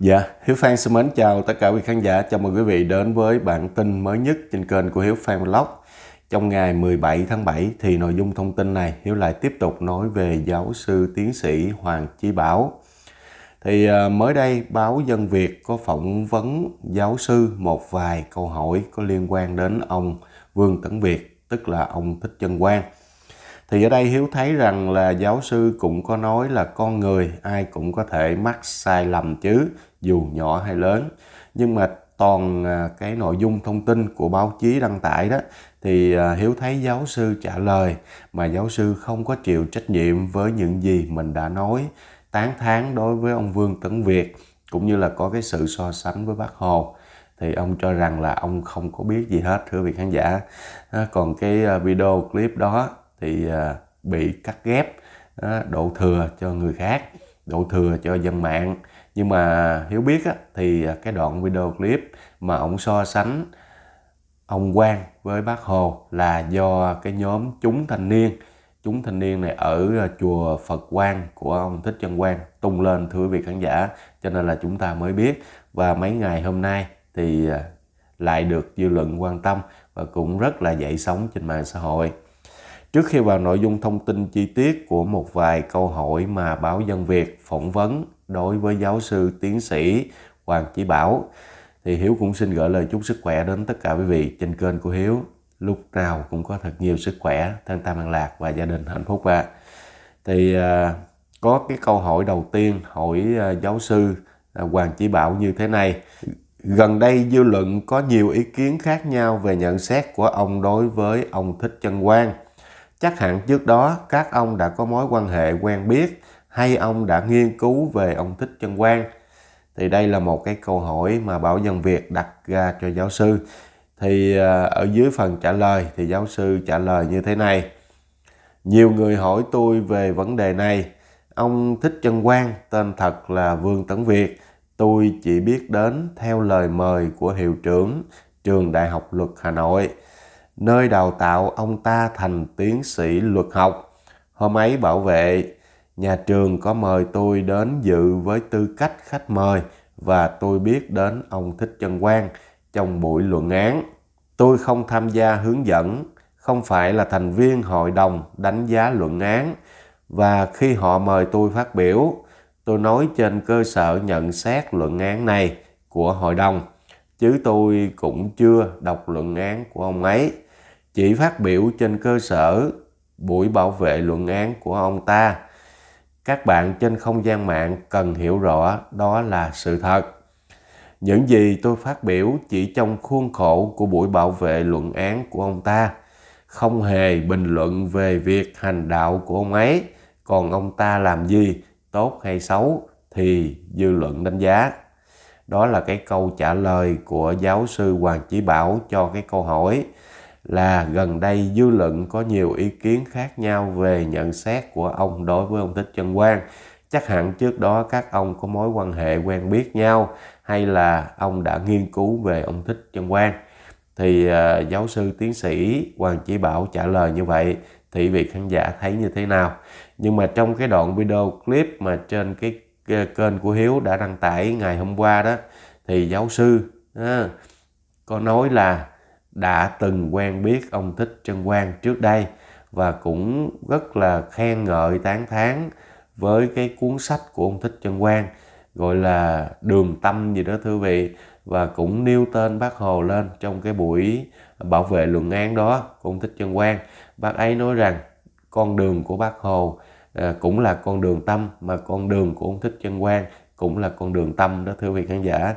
Dạ, Hiếu Phan xin mến chào tất cả quý khán giả. Chào mừng quý vị đến với bản tin mới nhất trên kênh của Hiếu Phan Vlog. Trong ngày 17 tháng 7 thì nội dung thông tin này Hiếu lại tiếp tục nói về giáo sư tiến sĩ Hoàng Chí Bảo. Thì à, mới đây báo Dân Việt có phỏng vấn giáo sư một vài câu hỏi có liên quan đến ông Vương Tấn Việt, tức là ông Thích Chân Quang thì ở đây hiếu thấy rằng là giáo sư cũng có nói là con người ai cũng có thể mắc sai lầm chứ dù nhỏ hay lớn nhưng mà toàn à, cái nội dung thông tin của báo chí đăng tải đó thì à, hiếu thấy giáo sư trả lời mà giáo sư không có chịu trách nhiệm với những gì mình đã nói tán thán đối với ông vương tấn việt cũng như là có cái sự so sánh với bác hồ thì ông cho rằng là ông không có biết gì hết thưa vị khán giả à, còn cái video clip đó thì à, bị cắt ghép độ thừa cho người khác độ thừa cho dân mạng nhưng mà hiếu biết thì à, cái đoạn video clip mà ông so sánh ông Quang với bác Hồ là do cái nhóm chúng thanh niên chúng thanh niên này ở à, chùa Phật Quang của ông Thích Trân Quang tung lên thưa quý vị khán giả cho nên là chúng ta mới biết và mấy ngày hôm nay thì lại được dư luận quan tâm và cũng rất là dậy sóng trên mạng xã hội Trước khi vào nội dung thông tin chi tiết của một vài câu hỏi mà báo Dân Việt phỏng vấn đối với giáo sư tiến sĩ Hoàng Chí Bảo, thì Hiếu cũng xin gửi lời chúc sức khỏe đến tất cả quý vị trên kênh của Hiếu. Lúc nào cũng có thật nhiều sức khỏe, thân tâm an lạc và gia đình hạnh phúc ạ. Thì à, có cái câu hỏi đầu tiên hỏi à, giáo sư à, Hoàng Chí Bảo như thế này. Gần đây dư luận có nhiều ý kiến khác nhau về nhận xét của ông đối với ông Thích Chân Quang Chắc hẳn trước đó các ông đã có mối quan hệ quen biết hay ông đã nghiên cứu về ông Thích Chân Quang. Thì đây là một cái câu hỏi mà Bảo Dân Việt đặt ra cho giáo sư. Thì à, ở dưới phần trả lời thì giáo sư trả lời như thế này. Nhiều người hỏi tôi về vấn đề này. Ông Thích Chân Quang tên thật là Vương Tấn Việt. Tôi chỉ biết đến theo lời mời của hiệu trưởng trường Đại học Luật Hà Nội nơi đào tạo ông ta thành tiến sĩ luật học. Hôm ấy bảo vệ, nhà trường có mời tôi đến dự với tư cách khách mời và tôi biết đến ông Thích Trân Quang trong buổi luận án. Tôi không tham gia hướng dẫn, không phải là thành viên hội đồng đánh giá luận án và khi họ mời tôi phát biểu, tôi nói trên cơ sở nhận xét luận án này của hội đồng chứ tôi cũng chưa đọc luận án của ông ấy chỉ phát biểu trên cơ sở buổi bảo vệ luận án của ông ta các bạn trên không gian mạng cần hiểu rõ đó là sự thật những gì tôi phát biểu chỉ trong khuôn khổ của buổi bảo vệ luận án của ông ta không hề bình luận về việc hành đạo của ông ấy còn ông ta làm gì tốt hay xấu thì dư luận đánh giá đó là cái câu trả lời của giáo sư hoàng chí bảo cho cái câu hỏi là gần đây dư luận có nhiều ý kiến khác nhau về nhận xét của ông đối với ông Thích Trân Quang. Chắc hẳn trước đó các ông có mối quan hệ quen biết nhau hay là ông đã nghiên cứu về ông Thích Trân Quang. Thì uh, giáo sư tiến sĩ Hoàng Chỉ Bảo trả lời như vậy thì vị khán giả thấy như thế nào. Nhưng mà trong cái đoạn video clip mà trên cái ờ, kênh của Hiếu đã đăng tải ngày hôm qua đó thì giáo sư à, có nói là đã từng quen biết ông Thích Trân Quang trước đây và cũng rất là khen ngợi tán thán với cái cuốn sách của ông Thích Trân Quang gọi là Đường Tâm gì đó thưa vị và cũng nêu tên bác Hồ lên trong cái buổi bảo vệ luận án đó của ông Thích Trân Quang. Bác ấy nói rằng con đường của bác Hồ à, cũng là con đường tâm mà con đường của ông Thích Trân Quang cũng là con đường tâm đó thưa vị khán giả.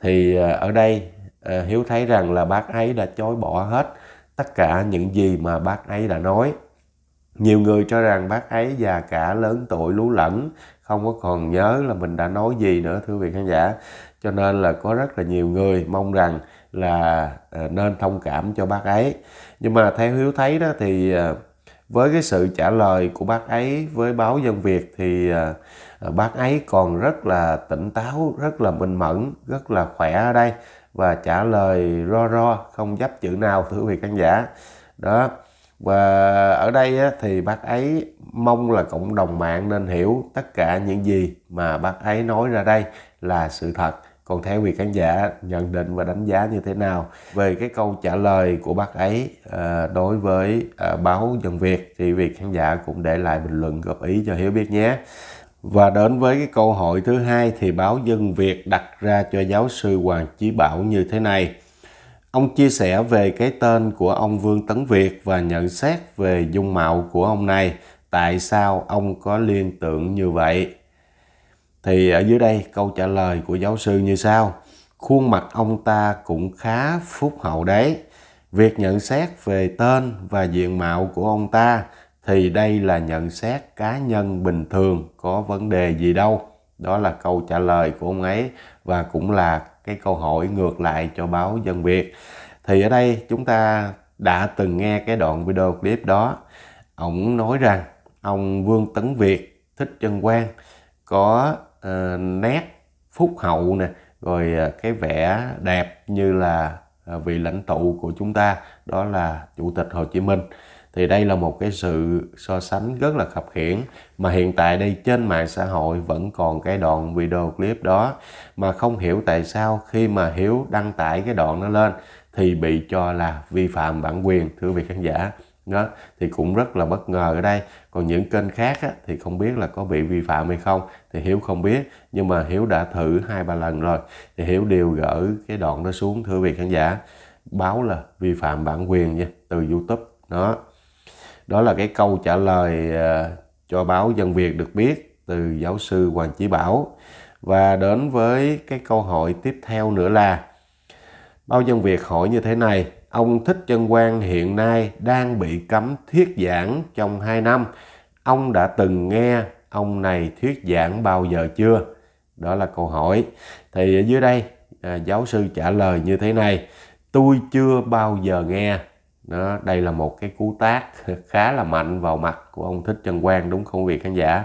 Thì à, ở đây à, hiếu thấy rằng là bác ấy đã chối bỏ hết tất cả những gì mà bác ấy đã nói nhiều người cho rằng bác ấy già cả lớn tuổi lú lẫn không có còn nhớ là mình đã nói gì nữa thưa vị khán giả cho nên là có rất là nhiều người mong rằng là ờ, nên thông cảm cho bác ấy nhưng mà theo hiếu thấy đó thì ờ, với cái sự trả lời của bác ấy với báo dân việt thì bác ấy còn rất là tỉnh táo rất là minh mẫn rất là khỏe ở đây và trả lời ro ro không dấp chữ nào thưa quý vị khán giả đó và ở đây thì bác ấy mong là cộng đồng mạng nên hiểu tất cả những gì mà bác ấy nói ra đây là sự thật còn theo vị khán giả nhận định và đánh giá như thế nào về cái câu trả lời của bác ấy ờ, đối với ờ, báo dân việt thì vị khán giả cũng để lại bình luận góp ý cho hiểu biết nhé và đến với cái câu hỏi thứ hai thì báo Dân Việt đặt ra cho giáo sư Hoàng Chí Bảo như thế này. Ông chia sẻ về cái tên của ông Vương Tấn Việt và nhận xét về dung mạo của ông này. Tại sao ông có liên tưởng như vậy? Thì ở dưới đây câu trả lời của giáo sư như sau. Khuôn mặt ông ta cũng khá phúc hậu đấy. Việc nhận xét về tên và diện mạo của ông ta thì đây là nhận xét cá nhân bình thường có vấn đề gì đâu đó là câu trả lời của ông ấy và cũng là cái câu hỏi ngược lại cho báo dân việt thì ở đây chúng ta đã từng nghe cái đoạn video clip đó ông nói rằng ông vương tấn việt thích chân quang có uh, nét phúc hậu nè rồi uh, cái vẻ đẹp như là uh, vị lãnh tụ của chúng ta đó là chủ tịch hồ chí minh thì đây là một cái sự so sánh rất là khập khiển mà hiện tại đây trên mạng xã hội vẫn còn cái đoạn video clip đó mà không hiểu tại sao khi mà Hiếu đăng tải cái đoạn nó lên thì bị cho là vi phạm bản quyền thưa vị khán giả đó thì cũng rất là bất ngờ ở đây còn những kênh khác á, thì không biết là có bị vi phạm hay không thì hiếu không biết nhưng mà hiếu đã thử hai ba lần rồi thì hiếu đều gỡ cái đoạn đó xuống thưa vị khán giả báo là vi phạm bản quyền nha từ youtube đó đó là cái câu trả lời ờ, cho báo Dân Việt được biết từ giáo sư Hoàng Chí Bảo. Và đến với cái câu hỏi tiếp theo nữa là Báo Dân Việt hỏi như thế này, ông Thích Chân Quang hiện nay đang bị cấm thuyết giảng trong 2 năm. Ông đã từng nghe ông này thuyết giảng bao giờ chưa? Đó là câu hỏi. Thì ở dưới đây à, giáo sư trả lời như thế này, tôi chưa bao giờ nghe đó đây là một cái cú tác khá là mạnh vào mặt của ông thích trần quang đúng không vị khán giả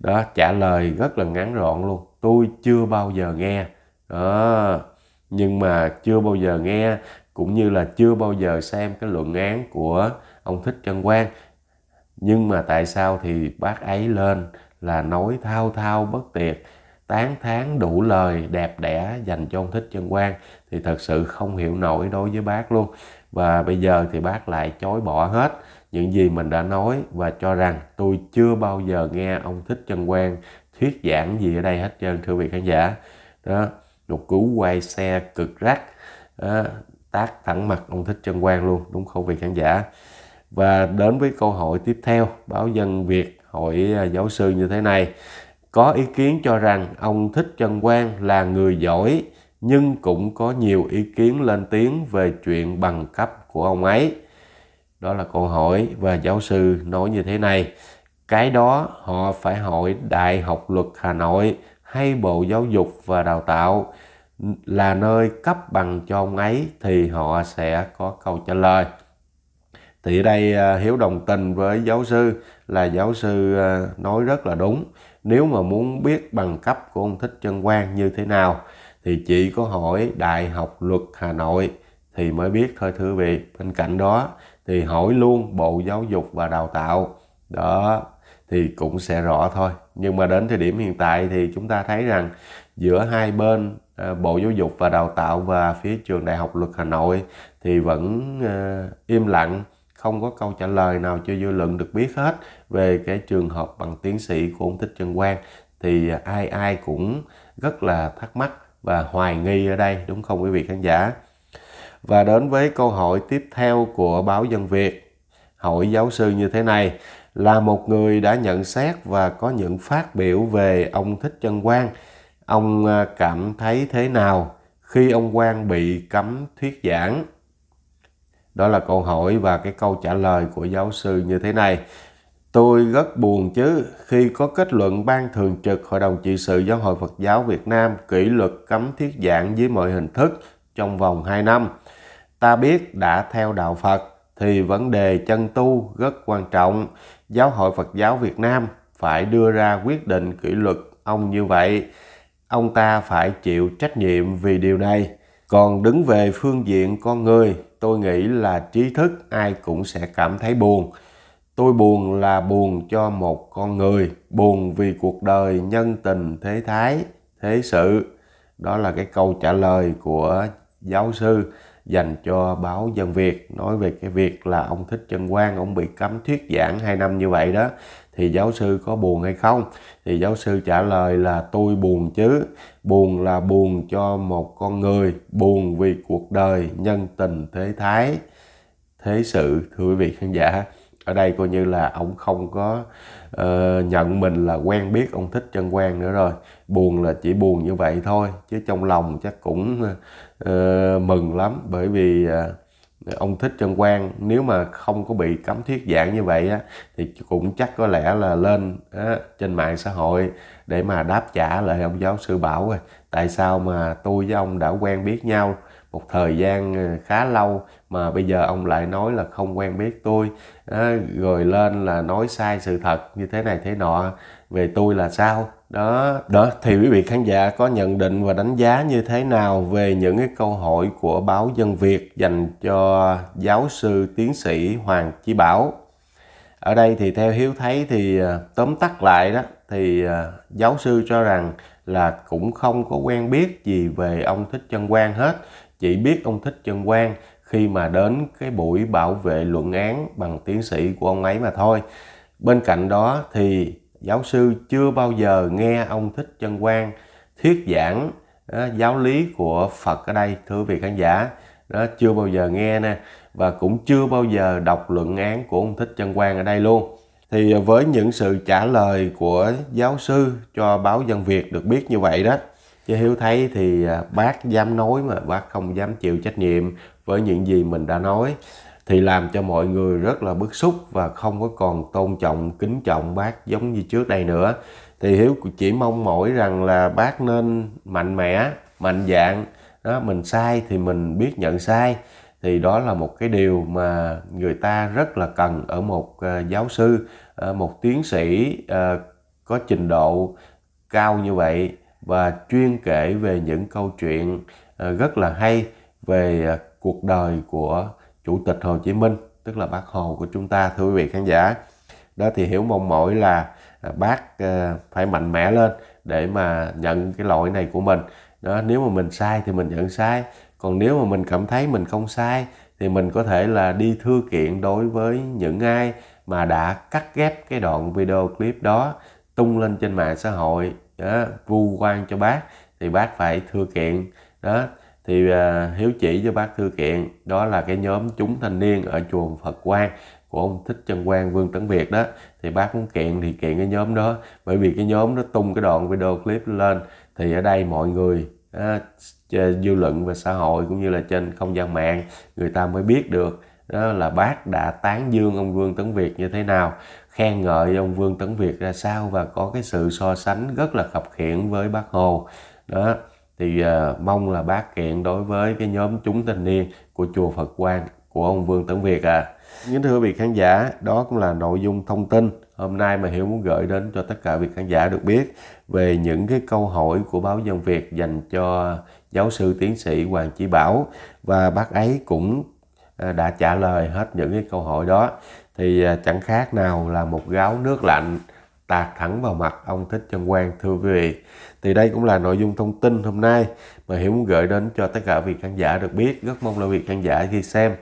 đó trả lời rất là ngắn gọn luôn tôi chưa bao giờ nghe đó nhưng mà chưa bao giờ nghe cũng như là chưa bao giờ xem cái luận án của ông thích trần quang nhưng mà tại sao thì bác ấy lên là nói thao thao bất tiệt tán thán đủ lời đẹp đẽ dành cho ông thích chân quang thì thật sự không hiểu nổi đối với bác luôn và bây giờ thì bác lại chối bỏ hết những gì mình đã nói và cho rằng tôi chưa bao giờ nghe ông thích chân quang thuyết giảng gì ở đây hết trơn thưa vị khán giả đó một cú quay xe cực rắc đó, tác thẳng mặt ông thích chân quang luôn đúng không vị khán giả và đến với câu hỏi tiếp theo báo dân việt hỏi à, giáo sư như thế này có ý kiến cho rằng ông Thích Trân Quang là người giỏi nhưng cũng có nhiều ý kiến lên tiếng về chuyện bằng cấp của ông ấy. Đó là câu hỏi và giáo sư nói như thế này. Cái đó họ phải hỏi Đại học Luật Hà Nội hay Bộ Giáo dục và Đào tạo là nơi cấp bằng cho ông ấy thì họ sẽ có câu trả lời. Thì đây à, Hiếu đồng tình với giáo sư là giáo sư à, nói rất là đúng nếu mà muốn biết bằng cấp của ông Thích chân Quang như thế nào thì chỉ có hỏi Đại học Luật Hà Nội thì mới biết thôi thưa vị. Bên cạnh đó thì hỏi luôn Bộ Giáo dục và Đào tạo. Đó thì cũng sẽ rõ thôi. Nhưng mà đến thời điểm hiện tại thì chúng ta thấy rằng giữa hai bên ờ, Bộ Giáo dục và Đào tạo và phía trường Đại học Luật Hà Nội thì vẫn ờ, im lặng không có câu trả lời nào cho dư luận được biết hết về cái trường hợp bằng tiến sĩ của ông Thích Trân Quang thì ai ai cũng rất là thắc mắc và hoài nghi ở đây đúng không quý vị khán giả và đến với câu hỏi tiếp theo của báo Dân Việt hỏi giáo sư như thế này là một người đã nhận xét và có những phát biểu về ông Thích Trân Quang ông à, cảm thấy thế nào khi ông Quang bị cấm thuyết giảng đó là câu hỏi và cái câu trả lời của giáo sư như thế này. Tôi rất buồn chứ khi có kết luận ban thường trực Hội đồng trị sự Giáo hội Phật giáo Việt Nam kỷ luật cấm thiết giảng dưới mọi hình thức trong vòng 2 năm. Ta biết đã theo đạo Phật thì vấn đề chân tu rất quan trọng. Giáo hội Phật giáo Việt Nam phải đưa ra quyết định kỷ luật ông như vậy. Ông ta phải chịu trách nhiệm vì điều này. Còn đứng về phương diện con người tôi nghĩ là trí thức ai cũng sẽ cảm thấy buồn tôi buồn là buồn cho một con người buồn vì cuộc đời nhân tình thế thái thế sự đó là cái câu trả lời của giáo sư dành cho báo dân Việt nói về cái việc là ông Thích chân Quang ông bị cấm thuyết giảng hai năm như vậy đó thì giáo sư có buồn hay không thì giáo sư trả lời là tôi buồn chứ buồn là buồn cho một con người buồn vì cuộc đời nhân tình thế thái thế sự thưa quý vị khán giả ở đây coi như là ông không có uh, nhận mình là quen biết ông thích chân quan nữa rồi buồn là chỉ buồn như vậy thôi chứ trong lòng chắc cũng uh, mừng lắm bởi vì uh, ông thích trần quang nếu mà không có bị cấm thuyết giảng như vậy á, thì cũng chắc có lẽ là lên á, trên mạng xã hội để mà đáp trả lại ông giáo sư bảo rồi tại sao mà tôi với ông đã quen biết nhau một thời gian ờ, khá lâu mà bây giờ ông lại nói là không quen biết tôi á, rồi lên là nói sai sự thật như thế này thế nọ về tôi là sao đó đó thì quý vị khán giả có nhận định và đánh giá như thế nào về những cái câu hỏi của báo dân việt dành cho giáo sư tiến sĩ hoàng chí bảo ở đây thì theo hiếu thấy thì à, tóm tắt lại đó thì à, giáo sư cho rằng là cũng không có quen biết gì về ông thích chân quang hết chỉ biết ông thích chân quang khi mà đến cái buổi bảo vệ luận án bằng tiến sĩ của ông ấy mà thôi bên cạnh đó thì giáo sư chưa bao giờ nghe ông Thích chân Quang thuyết giảng đó, ờ, giáo lý của Phật ở đây thưa vị khán giả đó chưa bao giờ nghe nè và cũng chưa bao giờ đọc luận án của ông Thích chân Quang ở đây luôn thì với những sự trả lời của giáo sư cho báo dân Việt được biết như vậy đó chị Hiếu thấy thì ờ, bác dám nói mà bác không dám chịu trách nhiệm với những gì mình đã nói thì làm cho mọi người rất là bức xúc và không có còn tôn trọng kính trọng bác giống như trước đây nữa thì hiếu chỉ mong mỏi rằng là bác nên mạnh mẽ mạnh dạng. đó mình sai thì mình biết nhận sai thì đó là một cái điều mà người ta rất là cần ở một ờ, giáo sư ờ, một tiến sĩ ờ, có trình độ cao như vậy và chuyên kể về những câu chuyện rất là hay về cuộc đời của chủ tịch Hồ Chí Minh tức là bác Hồ của chúng ta thưa quý vị khán giả đó thì hiểu mong mỏi là à, bác à, phải mạnh mẽ lên để mà nhận cái lỗi này của mình đó nếu mà mình sai thì mình nhận sai còn nếu mà mình cảm thấy mình không sai thì mình có thể là đi thư kiện đối với những ai mà đã cắt ghép cái đoạn video clip đó tung lên trên mạng xã hội đó, vu oan cho bác thì bác phải thư kiện đó thì à, hiếu chỉ cho bác thư kiện đó là cái nhóm chúng thanh niên ở chùa Phật Quang của ông Thích Trân Quang Vương Tấn Việt đó thì bác muốn kiện thì kiện cái nhóm đó bởi vì cái nhóm nó tung cái đoạn video clip lên thì ở đây mọi người à, dư luận và xã hội cũng như là trên không gian mạng người ta mới biết được đó là bác đã tán dương ông Vương Tấn Việt như thế nào khen ngợi ông Vương Tấn Việt ra sao và có cái sự so sánh rất là khập khiển với bác Hồ đó thì uh, mong là bác kiện đối với cái nhóm chúng thanh niên của chùa Phật Quang của ông Vương Tấn Việt à. Kính thưa vị khán giả, đó cũng là nội dung thông tin hôm nay mà Hiếu muốn gửi đến cho tất cả vị khán giả được biết về những cái câu hỏi của báo dân Việt dành cho giáo sư tiến sĩ Hoàng Chí Bảo và bác ấy cũng ờ, đã trả lời hết những cái câu hỏi đó thì ờ, chẳng khác nào là một gáo nước lạnh tạt thẳng vào mặt ông Thích Trân Quang thưa quý vị thì đây cũng là nội dung thông tin hôm nay mà Hiếu muốn gửi đến cho tất cả vị khán giả được biết rất mong là vị khán giả khi xem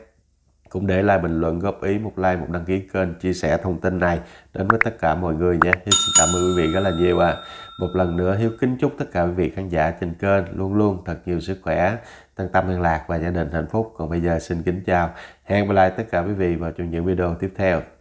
cũng để lại bình luận góp ý một like một đăng ký kênh chia sẻ thông tin này đến với tất cả mọi người nhé Hiếu xin cảm ơn quý vị rất là nhiều à một lần nữa Hiếu kính chúc tất cả quý vị khán giả trên kênh luôn luôn thật nhiều sức khỏe thân tâm an lạc và gia đình hạnh phúc còn bây giờ xin kính chào hẹn gặp lại tất cả quý vị vào trong những video tiếp theo